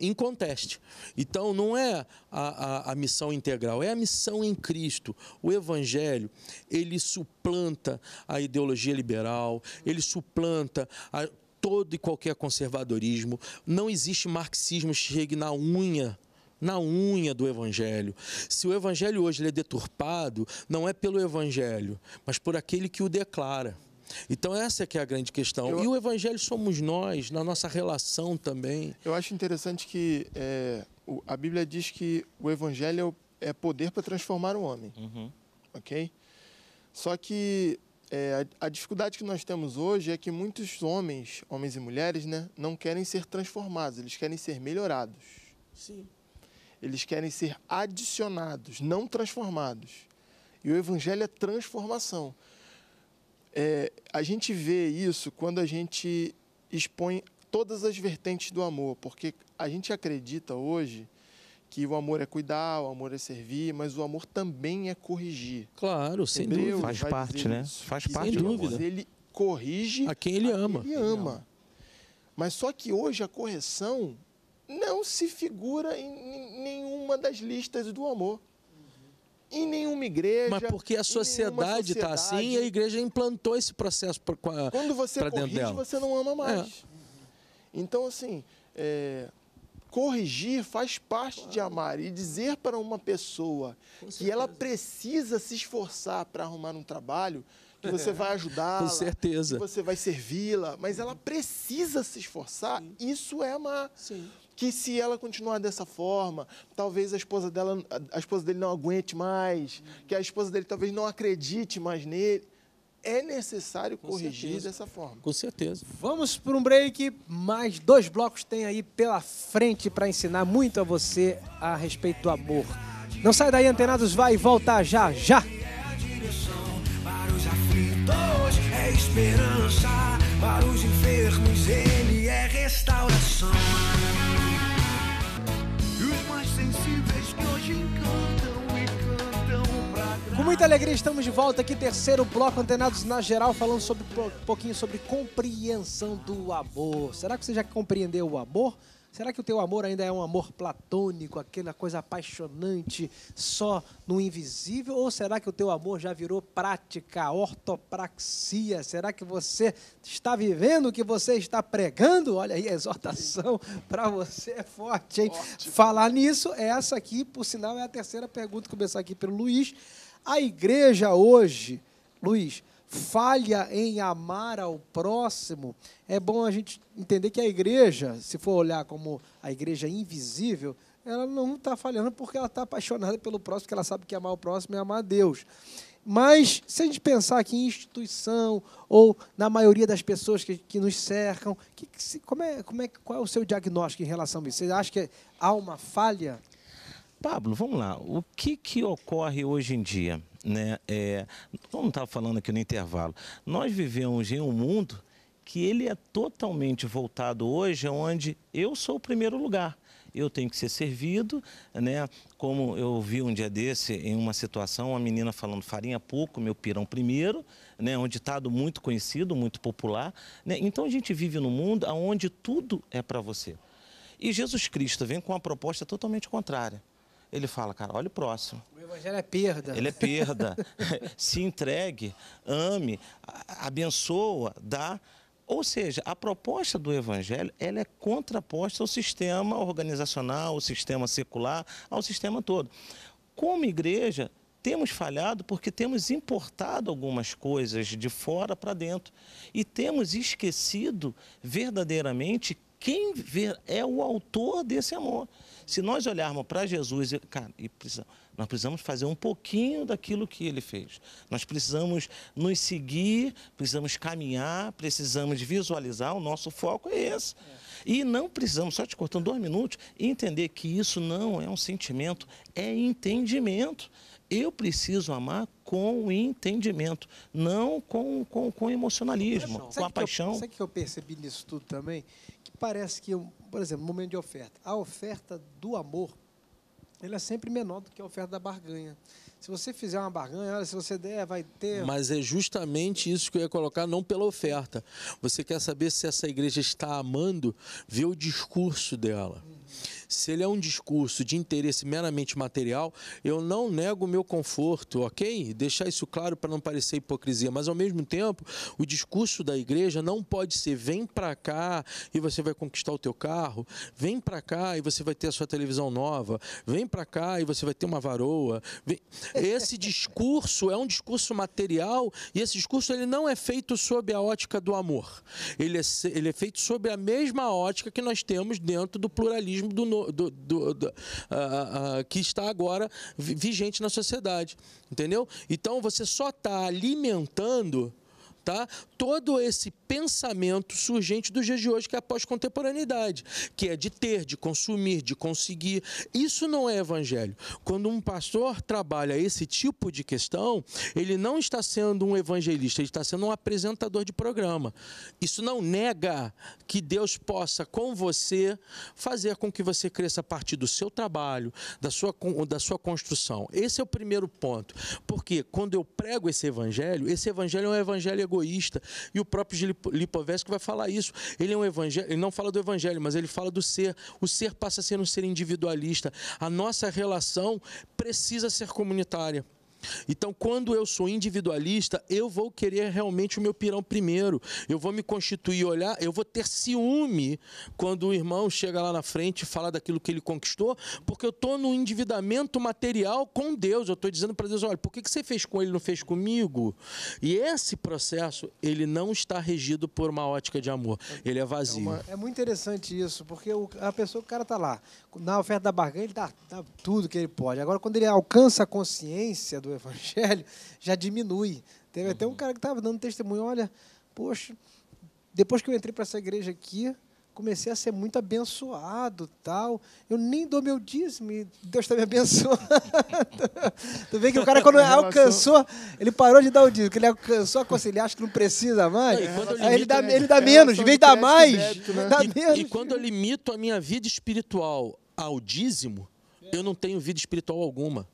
inconteste. É, então, não é a, a, a, missão integral, é a missão em Cristo. O Evangelho, ele suplanta a ideologia liberal, ele suplanta a, todo e qualquer conservadorismo, não existe marxismo chegue na unha na unha do evangelho. Se o evangelho hoje é deturpado, não é pelo evangelho, mas por aquele que o declara. Então essa é que é a grande questão. Eu... E o evangelho somos nós, na nossa relação também. Eu acho interessante que é, a Bíblia diz que o evangelho é, é poder para transformar o homem. Uhum. Ok? Só que é, a, a, dificuldade que nós temos hoje é que muitos homens, homens e mulheres, né, não querem ser transformados, eles querem ser melhorados. Sim. Eles querem ser adicionados, não transformados. E o evangelho é transformação. É, a gente vê isso quando a gente expõe todas as vertentes do amor, porque a gente acredita hoje que o amor é cuidar, o amor é servir, mas o amor também é corrigir. Claro, sem dúvida. Faz parte, né? Isso, Faz parte sem dúvida. Amor. Ele corrige a quem ele a ama. Quem ele ama. Mas só que hoje a correção não se figura em nenhuma das listas do amor. Em nenhuma igreja. Mas porque a sociedade está assim e a igreja implantou esse processo para dentro dela. Quando você corrige, você não ama mais. É. Então, assim, é, corrigir faz parte de amar e dizer para uma pessoa que ela precisa se esforçar para arrumar um trabalho, que você é. vai ajudá-la, que você vai servi-la, mas ela uhum. precisa se esforçar, Sim. isso é amar. Sim. Que se ela continuar dessa forma, talvez a esposa dela, a esposa dele não aguente mais, uhum. que a esposa dele talvez não acredite mais nele é necessário Com corrigir certeza. dessa forma. Com certeza. Vamos para um break, mais dois blocos tem aí pela frente para ensinar muito a você a respeito do amor. Não sai daí, antenados, vai e volta já, já. esperança para os enfermos, ele é restauração. Os mais sensíveis que hoje encantam. Com muita alegria estamos de volta aqui, terceiro bloco Antenados na Geral, falando sobre, um pouquinho sobre compreensão do amor. Será que você já compreendeu o amor? Será que o teu amor ainda é um amor platônico, aquela coisa apaixonante, só no invisível? Ou será que o teu amor já virou prática, ortopraxia? Será que você está vivendo o que você está pregando? Olha aí a exortação para você é forte, hein? Forte. Falar nisso, essa aqui, por sinal, é a terceira pergunta. Começar aqui pelo Luiz. A igreja hoje, Luiz, falha em amar ao próximo. É bom a gente entender que a igreja, se for olhar como a igreja invisível, ela não está falhando porque ela está apaixonada pelo próximo, porque ela sabe que amar o próximo é amar a Deus. Mas se a gente pensar aqui em instituição ou na maioria das pessoas que, que nos cercam, que, que, como é, como é, qual é o seu diagnóstico em relação a isso? Você acha que há uma falha? Pablo, vamos lá. O que, que ocorre hoje em dia? Né? É, como estava falando aqui no intervalo, nós vivemos em um mundo que ele é totalmente voltado hoje onde eu sou o primeiro lugar. Eu tenho que ser servido, né? Como eu vi um dia desse em uma situação, uma menina falando farinha pouco, meu pirão primeiro, né? Um ditado tá muito conhecido, muito popular, né? Então a gente vive num mundo onde tudo é para você. E Jesus Cristo vem com uma proposta totalmente contrária ele fala, cara, olha o próximo. O evangelho é perda. Ele é perda. <laughs> Se entregue, ame, abençoa, dá. Ou seja, a proposta do evangelho ela é contraposta ao sistema organizacional, ao sistema secular, ao sistema todo. Como igreja, temos falhado porque temos importado algumas coisas de fora para dentro e temos esquecido verdadeiramente quem vê, é o autor desse amor. Se nós olharmos para Jesus, cara, nós precisamos fazer um pouquinho daquilo que ele fez. Nós precisamos nos seguir, precisamos caminhar, precisamos visualizar, o nosso foco é esse. É. E não precisamos, só te cortando dois minutos, entender que isso não é um sentimento, é entendimento. Eu preciso amar com entendimento, não com, com, com emocionalismo, com a paixão. sabe o que eu percebi nisso tudo também? parece que, por exemplo, momento de oferta, a oferta do amor, ela é sempre menor do que a oferta da barganha. Se você fizer uma barganha, olha, se você der, vai ter. Mas é justamente isso que eu ia colocar, não pela oferta. Você quer saber se essa igreja está amando, vê o discurso dela. Uhum se ele é um discurso de interesse meramente material, eu não nego o meu conforto, ok? Deixar isso claro para não parecer hipocrisia, mas ao mesmo tempo, o discurso da igreja não pode ser vem para cá e você vai conquistar o teu carro, vem para cá e você vai ter a sua televisão nova, vem para cá e você vai ter uma varoa. Esse discurso é um discurso material e esse discurso ele não é feito sob a ótica do amor. Ele é, ele é feito sob a mesma ótica que nós temos dentro do pluralismo do, novo do, do, do, que está agora vigente na sociedade, entendeu? Então você só está alimentando tá? Todo esse pensamento surgente dos dias de hoje, que é a pós-contemporaneidade, que é de ter, de consumir, de conseguir. Isso não é evangelho. Quando um pastor trabalha esse tipo de questão, ele não está sendo um evangelista, ele está sendo um apresentador de programa. Isso não nega que Deus possa, com você, fazer com que você cresça a partir do seu trabalho, da sua, da sua construção. Esse é o primeiro ponto. Porque quando eu prego esse evangelho, esse evangelho é um evangelho egoísta. E o próprio Lipovetsky vai falar isso. Ele é um evangelho, ele não fala do evangelho, mas ele fala do ser. O ser passa a ser um ser individualista. A nossa relação precisa ser comunitária. Então, quando eu sou individualista, eu vou querer realmente o meu pirão primeiro. Eu vou me constituir, olhar, eu vou ter ciúme quando o irmão chega lá na frente e fala daquilo que ele conquistou, porque eu estou no endividamento material com Deus. Eu estou dizendo para Deus: olha, por que, que você fez com ele não fez comigo? E esse processo, ele não está regido por uma ótica de amor. Ele é vazio. É, uma, é muito interessante isso, porque o, a pessoa, o cara está lá, na oferta da barganha, ele dá, dá tudo que ele pode. Agora, quando ele alcança a consciência do Evangelho, já diminui. Teve uhum. até um uhum. cara que estava dando testemunho, olha, poxa, depois que eu entrei para essa igreja aqui, comecei a ser muito abençoado, tal. Eu nem dou meu dízimo, Deus está me abençoando. <laughs> tu vê que o cara quando relação... alcançou, ele parou de dar o dízimo, que ele alcançou a conciliar, acho que não precisa mais. limito, aí ele dá, né? ele dá menos, vem dar mais, débito, né? dá e, menos. E quando eu limito a minha vida espiritual ao dízimo, eu não tenho vida espiritual alguma.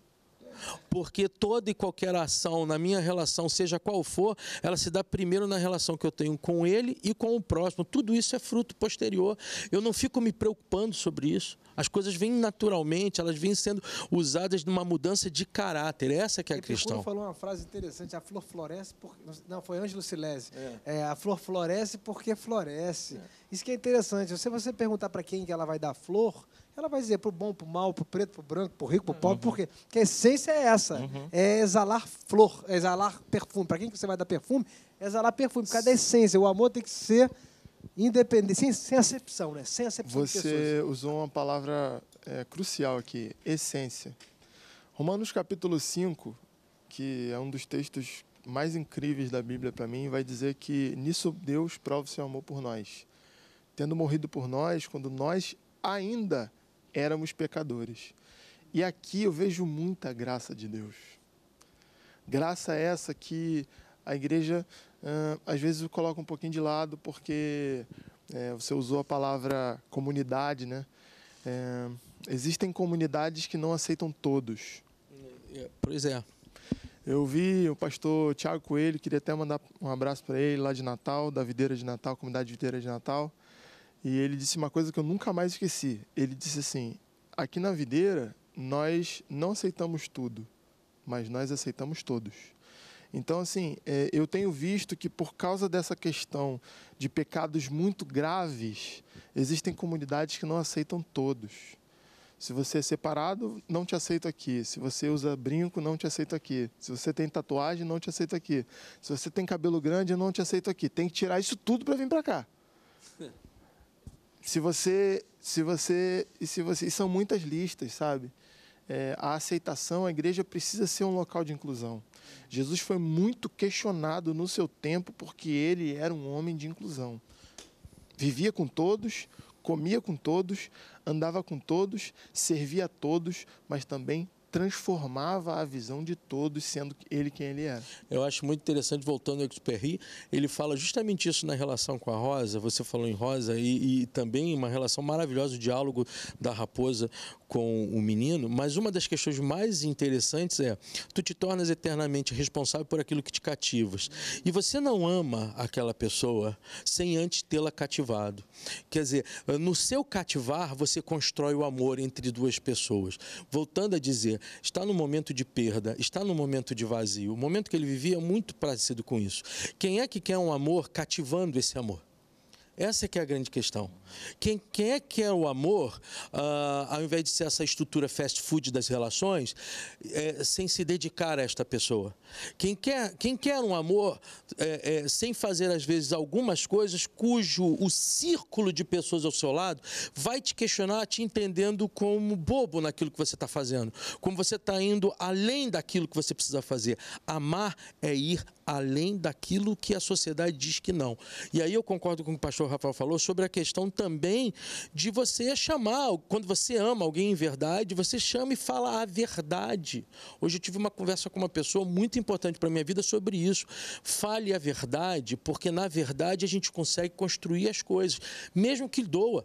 Porque toda e qualquer ação na minha relação, seja qual for, ela se dá primeiro na relação que eu tenho com ele e com o próximo. Tudo isso é fruto posterior. Eu não fico me preocupando sobre isso. As coisas vêm naturalmente, elas vêm sendo usadas numa mudança de caráter. Essa que é a é Epicuro questão. falou uma frase interessante: a flor floresce porque. Não, foi Ângelo Silese. É. É, a flor floresce porque floresce. É. Isso que é interessante. Se você perguntar para quem que ela vai dar flor, ela vai dizer para o bom, para o mal, para o preto, para o branco, para o rico, para o uhum. pobre, uhum. por quê? Porque a essência é essa: uhum. é exalar flor, é exalar perfume. Para quem que você vai dar perfume? É exalar perfume, por causa da essência. O amor tem que ser independente, sem, sem acepção, né? Sem acepção Você usou uma palavra é, crucial aqui: essência. Romanos capítulo 5, que é um dos textos mais incríveis da Bíblia para mim, vai dizer que nisso Deus prova o seu amor por nós. Tendo morrido por nós, quando nós ainda éramos pecadores. E aqui eu vejo muita graça de Deus. Graça é essa que a igreja ah, às vezes coloca um pouquinho de lado porque é, você usou a palavra comunidade, né? É, existem comunidades que não aceitam todos. É, pois é. Eu vi o pastor Tiago Coelho, queria até mandar um abraço para ele lá de Natal, da Videira de Natal, comunidade Videira de Natal. E ele disse uma coisa que eu nunca mais esqueci. Ele disse assim: aqui na videira nós não aceitamos tudo, mas nós aceitamos todos. Então, assim, é, eu tenho visto que por causa dessa questão de pecados muito graves, existem comunidades que não aceitam todos. Se você é separado, não te aceito aqui. Se você usa brinco, não te aceito aqui. Se você tem tatuagem, não te aceito aqui. Se você tem cabelo grande, não te aceito aqui. Tem que tirar isso tudo para vir para cá. <laughs> se você se você e se você e são muitas listas sabe é, a aceitação a igreja precisa ser um local de inclusão Jesus foi muito questionado no seu tempo porque ele era um homem de inclusão vivia com todos comia com todos andava com todos servia a todos mas também transformava a visão de todos, sendo ele quem ele era. É. Eu acho muito interessante, voltando ao Perry, ele fala justamente isso na relação com a Rosa, você falou em Rosa, e, e, também uma relação maravilhosa, o diálogo da raposa com o menino, mas uma das questões mais interessantes é, tu te tornas eternamente responsável por aquilo que te cativas, e você não ama aquela pessoa sem antes tê-la cativado. Quer dizer, no seu cativar, você constrói o amor entre duas pessoas. Voltando a dizer, está no momento de perda, está no momento de vazio. O momento que ele vivia é muito parecido com isso. Quem é que quer um amor cativando esse amor? Essa é que é a grande questão. Quem, quem é que quer é o amor, ah, ao invés de ser essa estrutura fast food das relações, é, sem se dedicar a esta pessoa? Quem quer, quem quer um amor é, é, sem fazer, às vezes, algumas coisas cujo o círculo de pessoas ao seu lado vai te questionar, te entendendo como bobo naquilo que você está fazendo, como você está indo além daquilo que você precisa fazer. Amar é ir além daquilo que a sociedade diz que não. E aí eu concordo com o pastor Rafael falou, sobre a questão também de você chamar, quando você ama alguém em verdade, você chama e fala a verdade. Hoje eu tive uma conversa com uma pessoa muito importante para a minha vida sobre isso. Fale a verdade, porque na verdade a gente consegue construir as coisas, mesmo que doa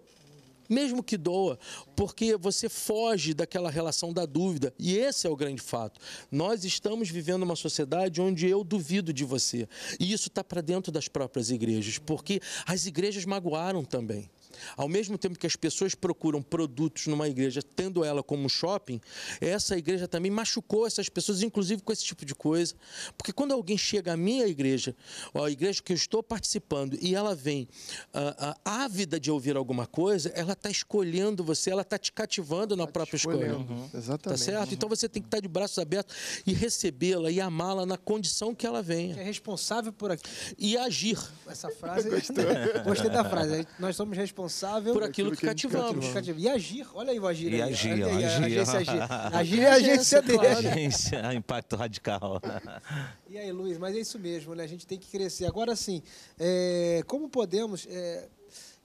mesmo que doa, porque você foge daquela relação da dúvida. E esse é o grande fato. Nós estamos vivendo uma sociedade onde eu duvido de você. E isso está para dentro das próprias igrejas, porque as igrejas magoaram também. Ao mesmo tempo que as pessoas procuram produtos numa igreja, tendo ela como shopping, essa igreja também machucou essas pessoas, inclusive com esse tipo de coisa. Porque quando alguém chega à minha igreja, ou à igreja que eu estou participando, e ela vem uh, uh, ávida de ouvir alguma coisa, ela está escolhendo você, ela está te cativando na tá própria escolha. Uhum. uhum. Tá Exatamente. Tá certo? Uhum. Então você tem que estar tá de braços abertos e recebê-la e amá-la na condição que ela venha. Que é responsável por aquilo. E agir. Essa frase. <laughs> Gostei, Gostei da frase. Nós somos responsáveis responsável por aquilo, aquilo que, que cativamos. cativamos. E agir, olha aí o agir. E agir, aí, agir. Agência, agir. agir <laughs> é a agência dele. Claro. Agência, <laughs> impacto radical. <laughs> e aí, Luiz, mas é isso mesmo, né? A gente tem que crescer. Agora, sim, é, como podemos é,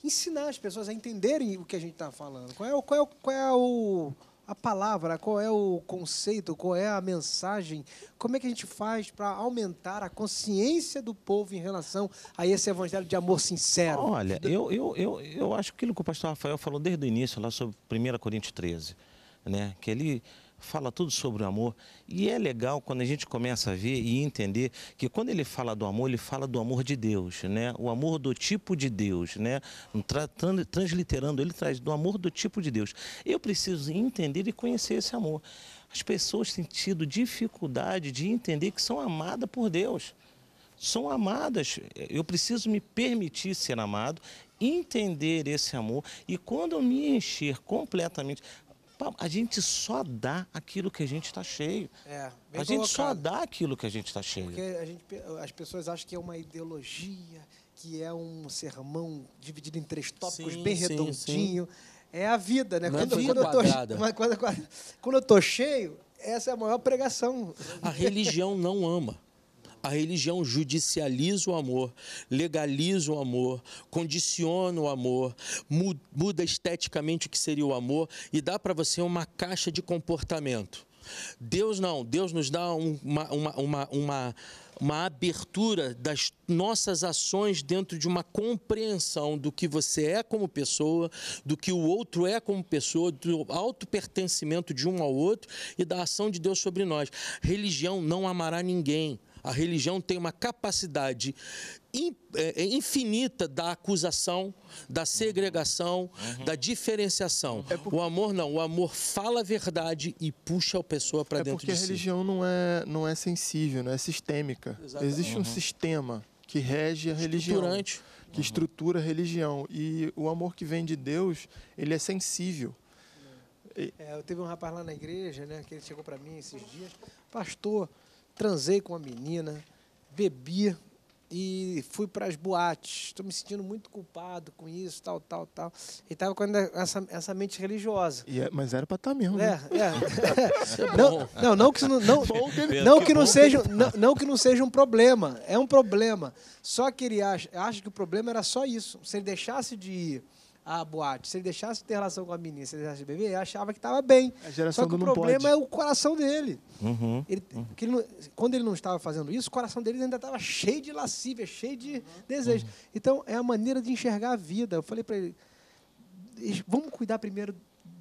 ensinar as pessoas a entenderem o que a gente está falando? Qual é, o, qual é, qual é o, a palavra, qual é o conceito, qual é a mensagem, como é que a gente faz para aumentar a consciência do povo em relação a esse evangelho de amor sincero? Olha, eu, eu, eu, eu acho aquilo que o pastor Rafael falou desde o início, lá sobre 1 Coríntios 13, né? que ele fala tudo sobre o amor. E é legal quando a gente começa a ver e entender que quando ele fala do amor, ele fala do amor de Deus, né? O amor do tipo de Deus, né? transliterando, ele traz do amor do tipo de Deus. Eu preciso entender e conhecer esse amor. As pessoas têm tido dificuldade de entender que são amadas por Deus. São amadas. Eu preciso me permitir ser amado entender esse amor e quando eu me encher completamente, a gente só dá aquilo que a gente está cheio. É, a gente colocado. só dá aquilo que a gente está cheio. Porque gente, as pessoas acham que é uma ideologia, que é um sermão dividido em três tópicos, sim, bem sim, redondinho. Sim. É a vida, né? É quando, vida quando, eu tô, <laughs> quando, quando eu tô cheio, essa é a maior pregação. A religião não ama. A religião judicializa o amor, legaliza o amor, condiciona o amor, muda esteticamente o que seria o amor e dá para você uma caixa de comportamento. Deus não, Deus nos dá uma, uma, uma, uma uma abertura das nossas ações dentro de uma compreensão do que você é como pessoa, do que o outro é como pessoa, do autopertencimento de um ao outro e da ação de Deus sobre nós. Religião não amará ninguém. A religião tem uma capacidade é, é, infinita da acusação, da segregação, uhum. da diferenciação. É O amor não, o amor fala a verdade e puxa a pessoa para é dentro de si. porque a religião não é, não é sensível, não é sistêmica. Exatamente. Existe uhum. um sistema que rege a religião, que uhum. estrutura a religião. E o amor que vem de Deus, ele é sensível. É, eu teve um rapaz lá na igreja, né, que ele chegou para mim esses dias, pastor, transei com uma menina, bebi e fui para as boates. Estou me sentindo muito culpado com isso, tal, tal, tal. E estava com essa, essa mente religiosa. É, mas era para estar tá mesmo. É, né? é. é, <laughs> é não, não, não que não, não, <laughs> não tá que, não seja, não, não que não seja um problema. É um problema. Só que ele acha, acha que o problema era só isso. Se ele deixasse de ir a boate. Se ele deixasse de ter relação com a menina, se ele deixasse de beber, ele achava que estava bem. Só que o problema pode. é o coração dele. Uhum, ele, uhum. ele não, quando ele não estava fazendo isso, o coração dele ainda estava cheio de lascívia, cheio de uhum. desejo. Então, é a maneira de enxergar a vida. Eu falei para ele, vamos cuidar primeiro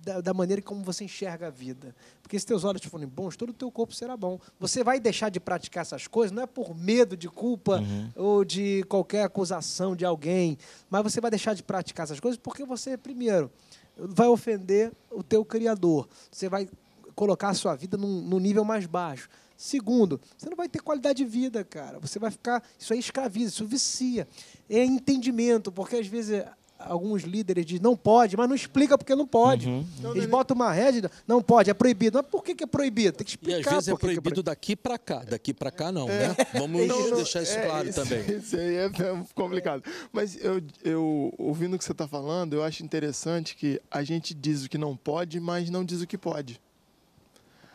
da, da, maneira como você enxerga a vida. Porque se teus olhos forem bons, todo o teu corpo será bom. Você vai deixar de praticar essas coisas, não é por medo de culpa uhum. ou de qualquer acusação de alguém, mas você vai deixar de praticar essas coisas porque você, primeiro, vai ofender o teu Criador. Você vai colocar a sua vida num, num nível mais baixo. Segundo, você não vai ter qualidade de vida, cara. Você vai ficar. Isso aí escraviza, isso vicia. É entendimento, porque às vezes alguns líderes dizem não pode, mas não explica porque não pode. Uhum. Eles é botam uma regra, não pode, é proibido. Mas por que, que é proibido? Tem que explicar. E às vezes é proibido, é proibido daqui para cá, daqui para cá não, né? é. né? Vamos não, deixar isso é, claro isso, também. Isso aí é complicado. Mas eu, eu ouvindo o que você está falando, eu acho interessante que a gente diz o que não pode, mas não diz o que pode.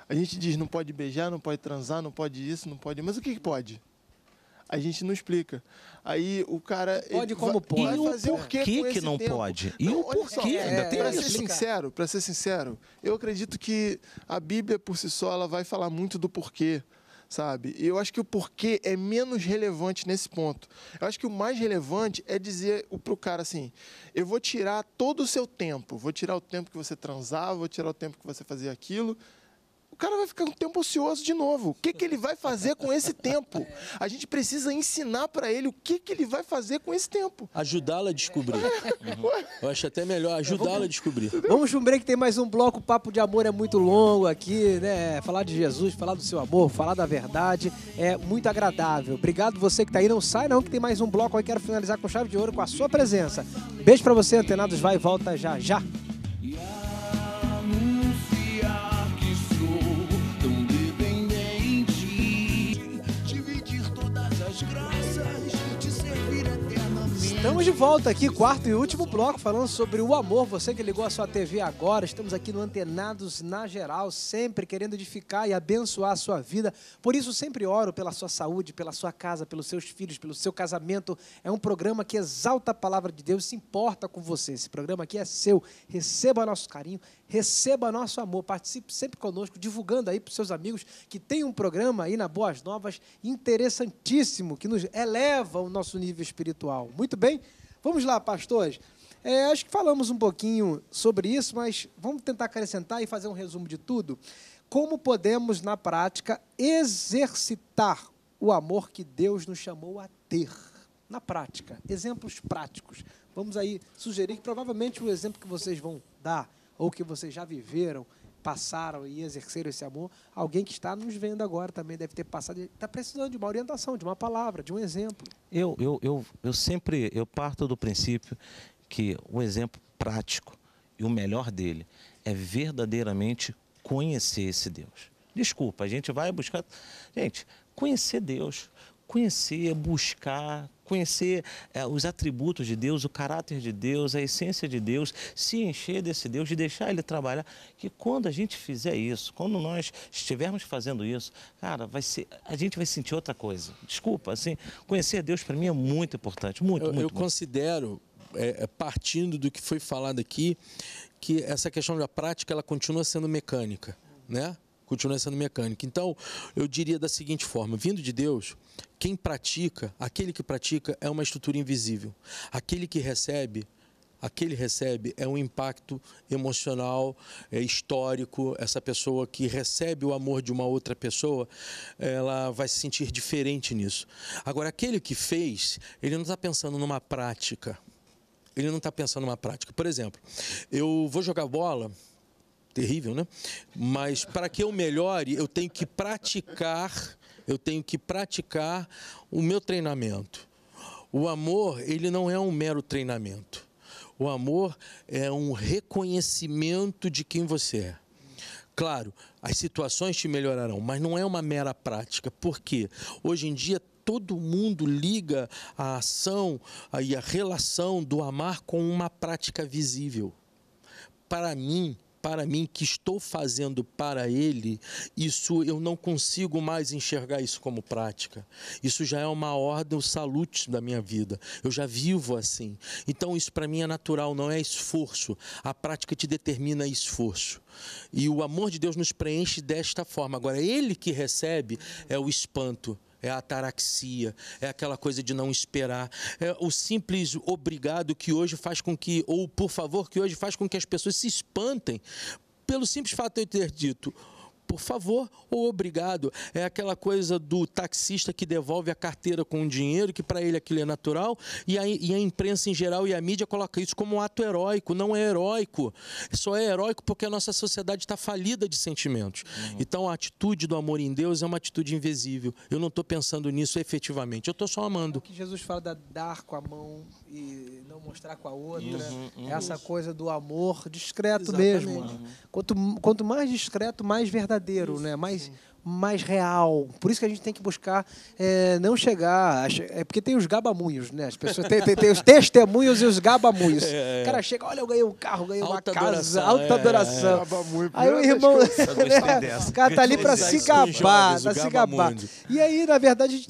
A gente diz não pode beijar, não pode transar, não pode isso, não pode. Mas o que, que pode? A gente não explica. Aí o cara. Pode como pode. E o porquê que, que não tempo. pode? E não, o porquê? Ainda é, tem pra ser sincero, para ser sincero, eu acredito que a Bíblia por si só ela vai falar muito do porquê sabe? E eu acho que o porquê é menos relevante nesse ponto. Eu acho que o mais relevante é dizer pro cara assim: eu vou tirar todo o seu tempo, vou tirar o tempo que você transava, vou tirar o tempo que você fazia aquilo, cara vai ficar um tempo ocioso de novo. O que, que ele vai fazer com esse tempo? A gente precisa ensinar para ele o que, que ele vai fazer com esse tempo. Ajudá-la a descobrir. Uhum. <laughs> Eu acho até melhor ajudá-la a descobrir. Vamos de um break, tem mais um bloco. O papo de amor é muito longo aqui, né? Falar de Jesus, falar do seu amor, falar da verdade é muito agradável. Obrigado você que está aí. Não sai não, que tem mais um bloco aí. Quero finalizar com chave de ouro com a sua presença. Beijo para você, Antenados. Vai e volta já, já. Estamos de volta aqui, quarto e último bloco, falando sobre o amor. Você que ligou a sua TV agora, estamos aqui no Antenados na Geral, sempre querendo edificar e abençoar a sua vida. Por isso, sempre oro pela sua saúde, pela sua casa, pelos seus filhos, pelo seu casamento. É um programa que exalta a palavra de Deus, se importa com você. Esse programa aqui é seu. Receba nosso carinho, receba nosso amor, participe sempre conosco, divulgando aí para os seus amigos que tem um programa aí na Boas Novas interessantíssimo, que nos eleva o nosso nível espiritual. Muito bem? Vamos lá, pastores. É, acho que falamos um pouquinho sobre isso, mas vamos tentar acrescentar e fazer um resumo de tudo. Como podemos, na prática, exercitar o amor que Deus nos chamou a ter? Na prática, exemplos práticos. Vamos aí sugerir que provavelmente o exemplo que vocês vão dar ou que vocês já viveram, passaram e exerceram esse amor, alguém que está nos vendo agora também deve ter passado, está precisando de uma orientação, de uma palavra, de um exemplo. Eu, eu, eu, eu sempre eu parto do princípio que o exemplo prático e o melhor dele é verdadeiramente conhecer esse Deus. Desculpa, a gente vai buscar. Gente, conhecer Deus, conhecer, buscar, conhecer é, os atributos de Deus, o caráter de Deus, a essência de Deus, se encher desse Deus, de deixar Ele trabalhar. Que quando a gente fizer isso, quando nós estivermos fazendo isso, cara, vai ser, a gente vai sentir outra coisa. Desculpa, assim, conhecer Deus para mim é muito importante, muito, eu, muito. Eu muito. considero é, é, partindo do que foi falado aqui, que essa questão da prática ela continua sendo mecânica, né? continua sendo mecânico. Então, eu diria da seguinte forma: vindo de Deus, quem pratica, aquele que pratica é uma estrutura invisível. Aquele que recebe, aquele recebe é um impacto emocional, é histórico. Essa pessoa que recebe o amor de uma outra pessoa, ela vai se sentir diferente nisso. Agora, aquele que fez, ele não está pensando numa prática. Ele não está pensando numa prática. Por exemplo, eu vou jogar bola terrível, né? Mas para que eu melhore, eu tenho que praticar, eu tenho que praticar o meu treinamento. O amor, ele não é um mero treinamento. O amor é um reconhecimento de quem você é. Claro, as situações te melhorarão, mas não é uma mera prática. Por quê? Hoje em dia todo mundo liga a ação e a relação do amar com uma prática visível. Para mim, para mim, que estou fazendo para ele, isso eu não consigo mais enxergar isso como prática. Isso já é uma ordem, o salute da minha vida. Eu já vivo assim. Então isso para mim é natural, não é esforço. A prática te determina esforço. E o amor de Deus nos preenche desta forma. Agora, ele que recebe é o espanto é a ataraxia, é aquela coisa de não esperar, é o simples obrigado que hoje faz com que, ou por favor, que hoje faz com que as pessoas se espantem pelo simples fato de eu ter dito por favor ou obrigado. É aquela coisa do taxista que devolve a carteira com o dinheiro, que para ele aquilo é natural, e a, e a imprensa em geral e a mídia coloca isso como um ato heróico. Não é heróico. Só é heróico porque a nossa sociedade está falida de sentimentos. Uhum. Então a atitude do amor em Deus é uma atitude invisível. Eu não estou pensando nisso efetivamente, eu estou só amando. É o que Jesus fala da dar com a mão, e não mostrar com a outra. Essa coisa do amor discreto Exatamente. mesmo. Quanto, quanto mais discreto, mais verdadeiro, Isso, né? Mais, sim mais real. Por isso que a gente tem que buscar é, não chegar. é porque tem os gabamunhos, né? As pessoas tem, os testemunhos e os gabamunhos. <laughs> É, é. O cara chega, olha, eu ganhei um carro, ganhei alta uma casa, adoração, alta é, é. adoração. Aí o irmão. né? <laughs> O cara tá ali para se gabar, para se gabar. E aí, na verdade,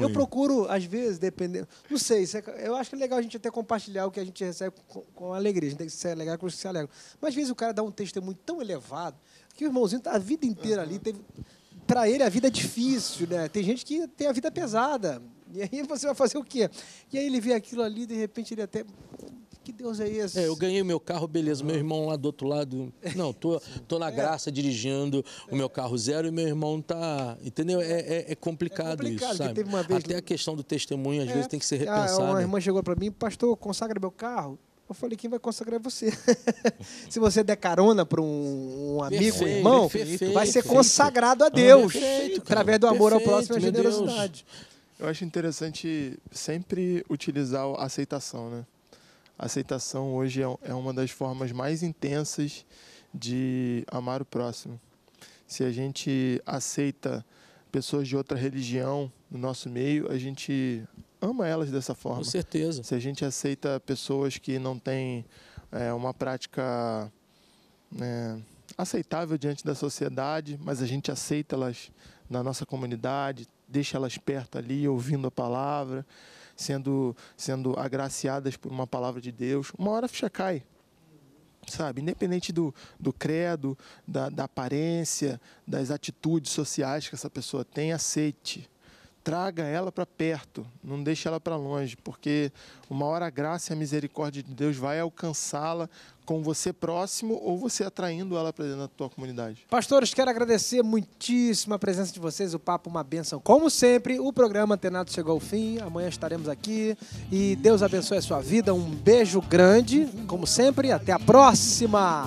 eu procuro, às vezes, dependendo. Não sei, é eu acho que é legal a gente até compartilhar o que a gente recebe com, alegria. A gente tem que ser legal com os que se alegram. Mas às vezes o cara dá um testemunho tão elevado que o irmãozinho tá a vida inteira uhum. ali, teve para ele a vida é difícil, né? Tem gente que tem a vida pesada. E aí você vai fazer o quê? E aí ele vê aquilo ali, de repente ele até que Deus é esse? É, eu ganhei o meu carro, beleza. Meu ah. irmão lá do outro lado. <laughs> Não, tô, tô na é. graça dirigindo o meu carro zero e meu irmão tá. Entendeu? É, é, é complicado, é complicado, isso. Sabe? Até a questão do testemunho, às vezes, tem que ser repensado. Ah, uma irmã chegou para mim, pastor, consagra meu carro. Eu falei, quem vai consagrar é você. <laughs> Se você der carona para um, um, amigo, perfeito, um irmão, perfeito, vai ser consagrado a ah, Deus, perfeito, através do amor ao próximo e à generosidade. Eu acho interessante sempre utilizar a aceitação, né? A aceitação hoje é, é uma das formas mais intensas de amar o próximo. Se a gente aceita pessoas de outra religião no nosso meio, a gente ama elas dessa forma. Com certeza. Se a gente aceita pessoas que não têm é, uma prática é, aceitável diante da sociedade, mas a gente aceita elas na nossa comunidade, deixa elas perto ali, ouvindo a palavra, sendo, sendo agraciadas por uma palavra de Deus, uma hora a ficha cai. Sabe, independente do, do credo, da, da aparência, das atitudes sociais que essa pessoa tem, aceite traga ela para perto, não deixe ela para longe, porque uma hora a graça e a misericórdia de Deus vai alcançá-la com você próximo ou você atraindo ela para dentro da tua comunidade. Pastores, quero agradecer muitíssimo a presença de vocês, o papo é uma bênção. Como sempre, o programa Antenado chegou ao fim, amanhã estaremos aqui e Deus abençoe a sua vida, um beijo grande, como sempre, até a próxima.